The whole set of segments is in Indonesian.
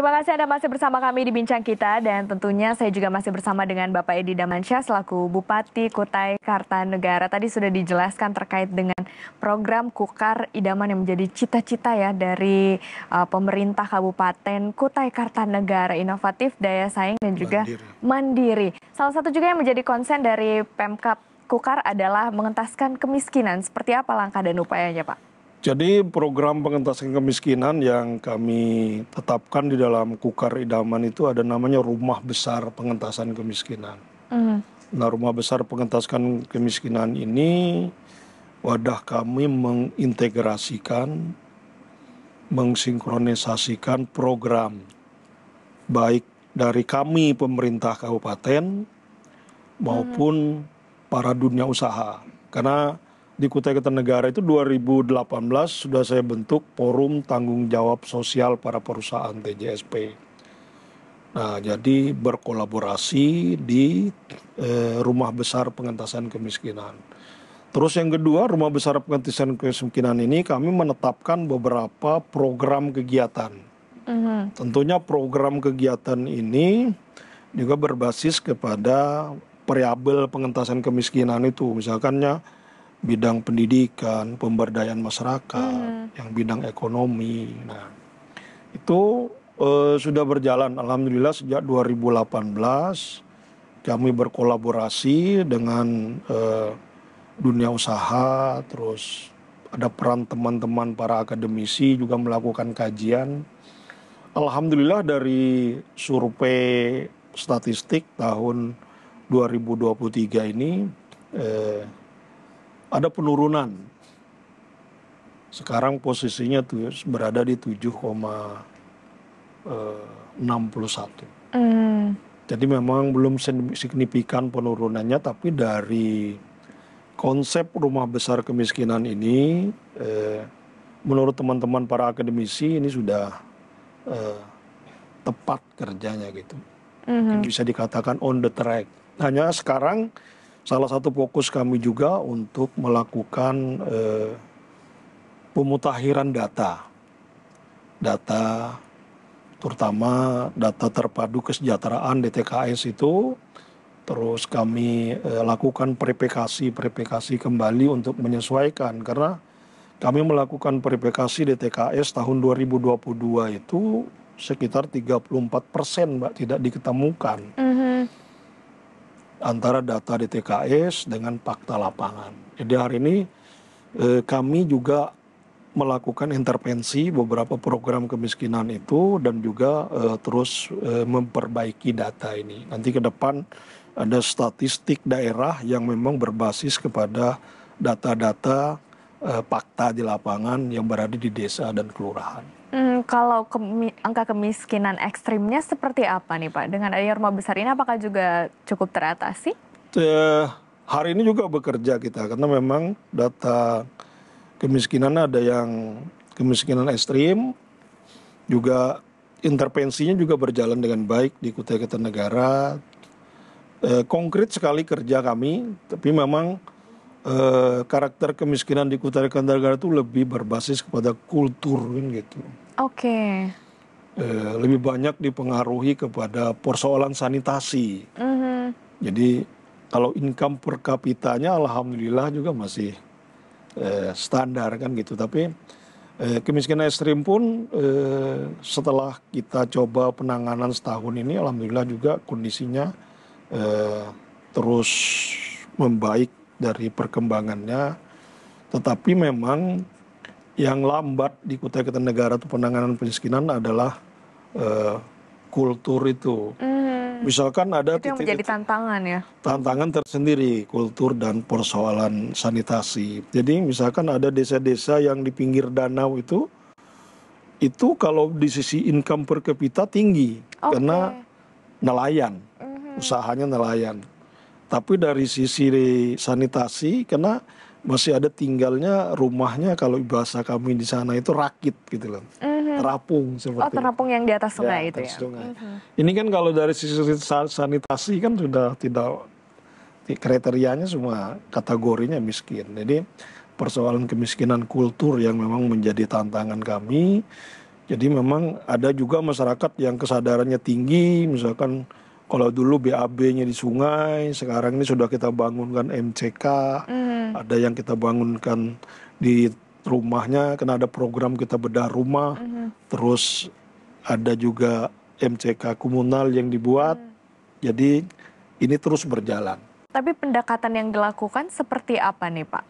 Terima kasih Anda masih bersama kami di Bincang Kita dan tentunya saya juga masih bersama dengan Bapak Edi Damansyah selaku Bupati Kutai Kartanegara. Tadi sudah dijelaskan terkait dengan program Kukar Idaman yang menjadi cita-cita ya dari uh, pemerintah Kabupaten Kutai Kartanegara inovatif, daya saing dan juga mandiri. mandiri. Salah satu juga yang menjadi konsen dari Pemkap Kukar adalah mengentaskan kemiskinan. Seperti apa langkah dan upayanya Pak? Jadi program pengentasan kemiskinan yang kami tetapkan di dalam Kukar Idaman itu ada namanya Rumah Besar Pengentasan Kemiskinan. Mm. Nah Rumah Besar Pengentasan Kemiskinan ini wadah kami mengintegrasikan, mengsinkronisasikan program baik dari kami pemerintah kabupaten maupun mm. para dunia usaha. Karena di Kutai negara itu 2018 sudah saya bentuk forum tanggung jawab sosial para perusahaan TJSP. Nah, jadi berkolaborasi di eh, rumah besar pengentasan kemiskinan. Terus yang kedua, rumah besar pengentasan kemiskinan ini kami menetapkan beberapa program kegiatan. Uh mm-hmm. -huh. Tentunya program kegiatan ini juga berbasis kepada variabel pengentasan kemiskinan itu, misalkannya bidang pendidikan, pemberdayaan masyarakat, hmm. yang bidang ekonomi. Nah, itu uh, sudah berjalan alhamdulillah sejak 2018 kami berkolaborasi dengan uh, dunia usaha, terus ada peran teman-teman para akademisi juga melakukan kajian. Alhamdulillah dari survei statistik tahun 2023 ini eh, ada penurunan. Sekarang posisinya tuh berada di 7,61. Eh, hmm. Jadi memang belum signifikan penurunannya, tapi dari konsep rumah besar kemiskinan ini, eh, menurut teman-teman para akademisi ini sudah eh, tepat kerjanya gitu. Mm -hmm. Bisa dikatakan on the track. Hanya sekarang salah satu fokus kami juga untuk melakukan eh, pemutahiran data. Data terutama data terpadu kesejahteraan DTKS itu terus kami eh, lakukan verifikasi verifikasi kembali untuk menyesuaikan karena kami melakukan verifikasi DTKS tahun 2022 itu sekitar 34 persen mbak tidak diketemukan. Mm antara data DTKS dengan fakta lapangan. Jadi hari ini eh, kami juga melakukan intervensi beberapa program kemiskinan itu dan juga eh, terus eh, memperbaiki data ini. Nanti ke depan ada statistik daerah yang memang berbasis kepada data-data eh, fakta di lapangan yang berada di desa dan kelurahan. Hmm, kalau kemi angka kemiskinan ekstrimnya seperti apa nih Pak? Dengan adanya rumah besar ini apakah juga cukup teratasi? Eh, hari ini juga bekerja kita karena memang data kemiskinan ada yang kemiskinan ekstrim juga intervensinya juga berjalan dengan baik di Kutai Kertanegara. Eh, konkret sekali kerja kami, tapi memang Eh, karakter kemiskinan di Kutai Kartanegara itu lebih berbasis kepada kultur kan gitu. Oke. Okay. Uh, eh, lebih banyak dipengaruhi kepada persoalan sanitasi. Mm -hmm. Jadi kalau income per kapitanya alhamdulillah juga masih uh, standar kan gitu. Tapi uh, kemiskinan ekstrim pun uh, setelah kita coba penanganan setahun ini alhamdulillah juga kondisinya uh, terus membaik dari perkembangannya. Tetapi memang yang lambat di Kutai Kartanegara itu penanganan kemiskinan adalah uh, kultur itu. Mm. Misalkan ada itu yang titik, menjadi tantangan ya. Tantangan tersendiri kultur dan persoalan sanitasi. Jadi misalkan ada desa-desa yang di pinggir danau itu itu kalau di sisi income per kapita tinggi okay. karena nelayan, mm-hmm. usahanya nelayan tapi dari sisi sanitasi karena masih ada tinggalnya rumahnya kalau bahasa kami di sana itu rakit gitu loh. Mm-hmm. Terapung oh, seperti Oh, terapung itu. yang di atas sungai ya, itu ya. Sungai. Mm-hmm. Ini kan kalau dari sisi sanitasi kan sudah tidak kriterianya semua kategorinya miskin. Jadi persoalan kemiskinan kultur yang memang menjadi tantangan kami. Jadi memang ada juga masyarakat yang kesadarannya tinggi misalkan kalau dulu BAB-nya di sungai, sekarang ini sudah kita bangunkan MCK, mm. ada yang kita bangunkan di rumahnya, karena ada program kita bedah rumah, mm. terus ada juga MCK komunal yang dibuat, mm. jadi ini terus berjalan. Tapi pendekatan yang dilakukan seperti apa nih Pak?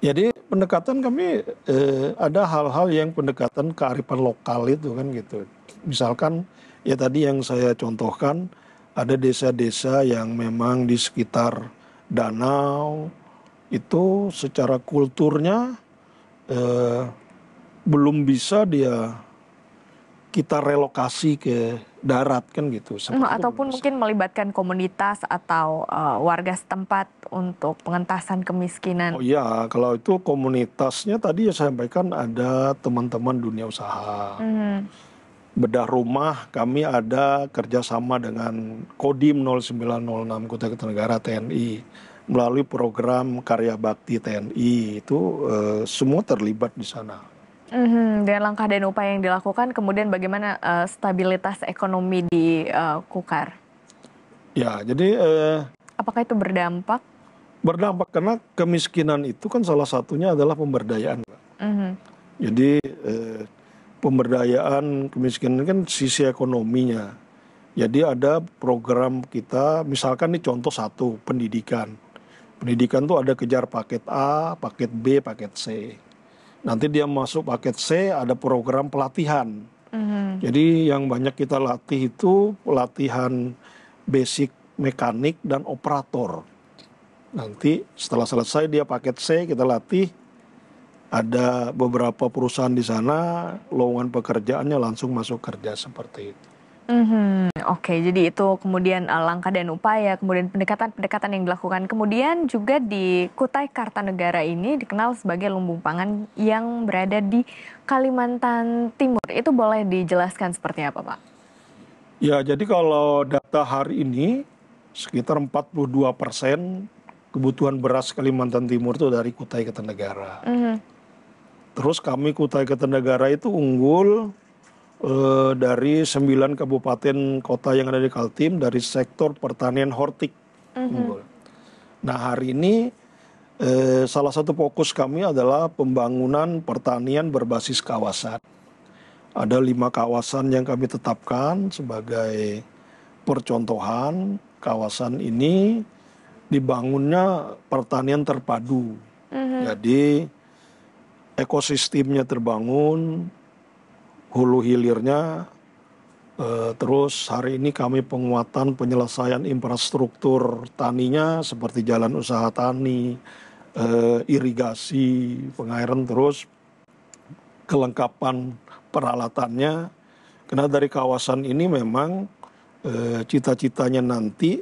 Jadi pendekatan kami eh, ada hal-hal yang pendekatan kearifan lokal itu kan gitu. Misalkan ya tadi yang saya contohkan, ada desa-desa yang memang di sekitar danau itu secara kulturnya eh, belum bisa dia kita relokasi ke darat kan gitu. Mm, ataupun mungkin melibatkan komunitas atau uh, warga setempat untuk pengentasan kemiskinan. Oh iya, kalau itu komunitasnya tadi ya saya sampaikan ada teman-teman dunia usaha. Hmm bedah rumah kami ada kerjasama dengan Kodim 0906 Kota Ketenggara TNI melalui program karya bakti TNI itu e, semua terlibat di sana. Mm-hmm. Dan langkah dan upaya yang dilakukan, kemudian bagaimana e, stabilitas ekonomi di e, Kukar? Ya, jadi E, apakah itu berdampak? Berdampak karena kemiskinan itu kan salah satunya adalah pemberdayaan. Mm-hmm. Jadi E, pemberdayaan kemiskinan kan sisi ekonominya. Jadi ada program kita, misalkan ini contoh satu, pendidikan. Pendidikan tuh ada kejar paket A, paket B, paket C. Nanti dia masuk paket C, ada program pelatihan. Mm-hmm. Jadi yang banyak kita latih itu pelatihan basic mekanik dan operator. Nanti setelah selesai dia paket C, kita latih ada beberapa perusahaan di sana lowongan pekerjaannya langsung masuk kerja seperti itu. Mm-hmm. Oke, okay, jadi itu kemudian eh, langkah dan upaya, kemudian pendekatan-pendekatan yang dilakukan. Kemudian juga di Kutai Kartanegara ini dikenal sebagai lumbung pangan yang berada di Kalimantan Timur. Itu boleh dijelaskan seperti apa, Pak? Ya, jadi kalau data hari ini sekitar 42 persen kebutuhan beras Kalimantan Timur itu dari Kutai Kartanegara. Mm-hmm. Terus kami Kutai Kartanegara itu unggul eh, dari sembilan kabupaten kota yang ada di Kaltim dari sektor pertanian hortik mm-hmm. unggul. Nah hari ini eh, salah satu fokus kami adalah pembangunan pertanian berbasis kawasan. Ada lima kawasan yang kami tetapkan sebagai percontohan kawasan ini dibangunnya pertanian terpadu. Mm-hmm. Jadi ekosistemnya terbangun, hulu hilirnya, eh, terus hari ini kami penguatan penyelesaian infrastruktur taninya seperti jalan usaha tani, eh, irigasi, pengairan terus, kelengkapan peralatannya. Karena dari kawasan ini memang eh, cita-citanya nanti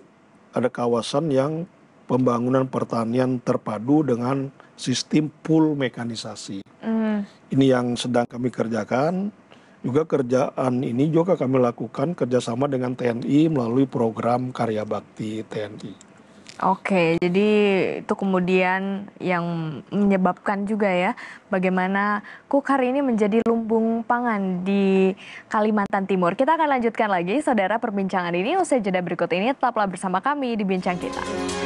ada kawasan yang pembangunan pertanian terpadu dengan sistem full mekanisasi. Mm. Ini yang sedang kami kerjakan. Juga kerjaan ini juga kami lakukan kerjasama dengan TNI melalui program Karya Bakti TNI. Oke, jadi itu kemudian yang menyebabkan juga ya bagaimana kukar ini menjadi lumbung pangan di Kalimantan Timur. Kita akan lanjutkan lagi saudara perbincangan ini usai jeda berikut ini. Tetaplah bersama kami di Bincang Kita.